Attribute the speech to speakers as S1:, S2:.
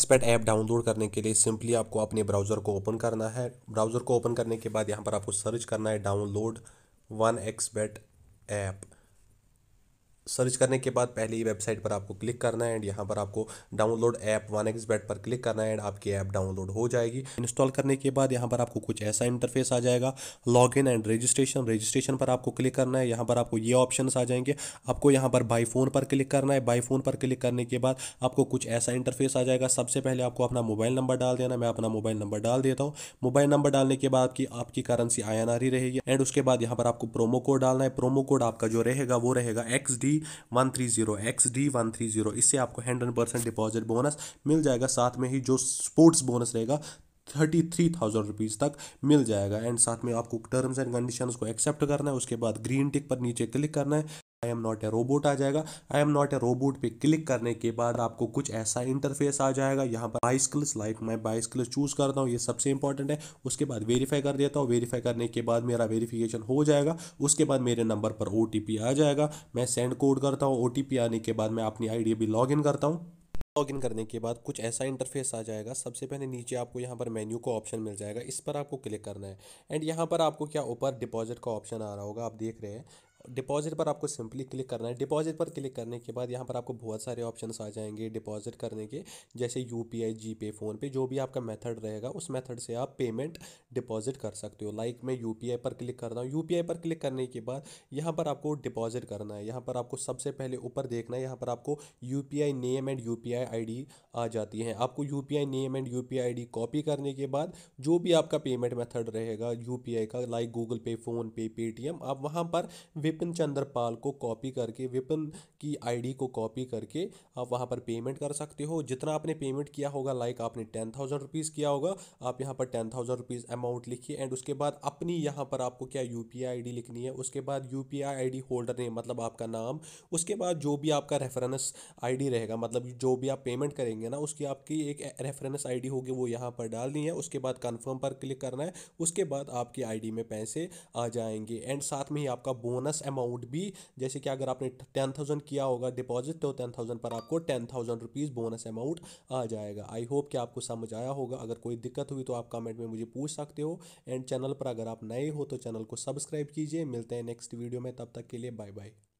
S1: expert app download करने के लिए सिंपली आपको अपने ब्राउज़र को ओपन करना है ब्राउज़र को ओपन करने के बाद यहाँ पर आपको सर्च करना है download one expert app search करने के बाद पहले ही वेबसाइट पर आपको क्लिक करना है एंड यहाँ पर आपको download app one X bet पर क्लिक करना है एंड आपकी ऐप डाउनलोड हो जाएगी इंस्टॉल करने के बाद यहाँ पर आपको कुछ ऐसा इंटरफेस आ जाएगा log in and registration registration पर आपको क्लिक करना है यहाँ पर आपको ये ऑप्शन आ जाएंगे आपको यहाँ पर बाई फ़ोन पर क्लिक करना है बाई फ़ोन पर क्लिक करने के बाद आपको कुछ ऐसा इंटरफेस आ जाएगा सबसे पहले आपको अपना मोबाइल नंबर डाल देना मैं अपना मोबाइल नंबर डाल देता हूँ मोबाइल नंबर डालने के बाद आपकी आपकी करेंसी आई रहेगी एंड उसके बाद यहाँ पर आपको प्रोमो कोड डालना है प्रोमो कोड आपका जो रहेगा वो रहेगा X D one three zero X D one three zero इससे आपको हंड्रेड परसेंट डिपॉजिट बोनस मिल जाएगा साथ में ही जो स्पोर्ट्स बोनस रहेगा थर्टी थ्री थाउजेंड रुपीज़ तक मिल जाएगा एंड साथ में आपको टर्म्स एंड कंडीशंस को एक्सेप्ट करना है उसके बाद ग्रीन टिक पर नीचे क्लिक करना है I am not a robot आ जाएगा I am not a robot पे क्लिक करने के बाद आपको कुछ ऐसा इंटरफेस आ जाएगा यहाँ पर बाइस्किल्स लाइक मैं बाइस्किल्स चूज करता हूँ ये सबसे इंपॉर्टेंट है उसके बाद वेरीफाई कर देता हूँ वेरीफाई करने के बाद मेरा वेरीफिकेशन हो जाएगा उसके बाद मेरे नंबर पर ओ आ जाएगा मैं सेंड कोड करता हूँ ओ आने के बाद मैं अपनी आई भी लॉग करता हूँ लॉगिन करने के बाद कुछ ऐसा इंटरफेस आ जाएगा सबसे पहले नीचे आपको यहाँ पर मेन्यू का ऑप्शन मिल जाएगा इस पर आपको क्लिक करना है एंड यहाँ पर आपको क्या ऊपर डिपॉजिट का ऑप्शन आ रहा होगा आप देख रहे हैं डिपॉजिट पर आपको सिंपली क्लिक करना है डिपॉजिट पर क्लिक करने के बाद यहाँ पर आपको बहुत सारे ऑप्शन आ जाएंगे डिपॉजिट करने के जैसे यू पी आई जी पे फ़ोनपे जो भी आपका मेथड रहेगा उस मेथड से आप पेमेंट डिपॉजिट कर सकते हो लाइक मैं यू पी आई पर क्लिक करता हूँ यू पी आई पर क्लिक करने के बाद यहाँ पर आपको डिपॉजिट करना है यहाँ पर आपको सबसे पहले ऊपर देखना है यहाँ पर आपको U P I name and U P I I D आ जाती है आपको U P I name and U P I I D copy करने के बाद जो भी आपका पेमेंट मेथड रहेगा यू पी आई का like Google Pay PhonePe Paytm आप वहाँ पर विपिन चंद्रपाल को कॉपी करके विपिन की आईडी को कॉपी करके आप वहाँ पर पेमेंट कर सकते हो जितना आपने पेमेंट किया होगा लाइक आपने टेन थाउजेंड रुपीज़ किया होगा आप यहाँ पर टेन थाउजेंड रुपीज़ अमाउंट लिखिए एंड उसके बाद अपनी यहाँ पर आपको क्या यू पी आई डी लिखनी है उसके बाद U P I I D holder name मतलब आपका नाम उसके बाद जो भी आपका रेफरेंस आई डी रहेगा मतलब जो भी आप पेमेंट करेंगे ना उसकी आपकी एक रेफरेंस आई डी होगी वो यहाँ पर डालनी है उसके बाद कन्फर्म पर क्लिक करना है उसके बाद आपकी आई डी में पैसे आ जाएंगे एंड साथ में ही आपका बोनस अमाउंट भी जैसे कि अगर आपने टेन थाउजेंड किया होगा डिपॉजिट तो टेन थाउजेंड पर आपको ten thousand rupees bonus amount आ जाएगा आई होप कि आपको समझ आया होगा अगर कोई दिक्कत हुई तो आप कमेंट में मुझे पूछ सकते हो एंड चैनल पर अगर आप नए हो तो चैनल को सब्सक्राइब कीजिए मिलते हैं नेक्स्ट वीडियो में तब तक के लिए बाय बाय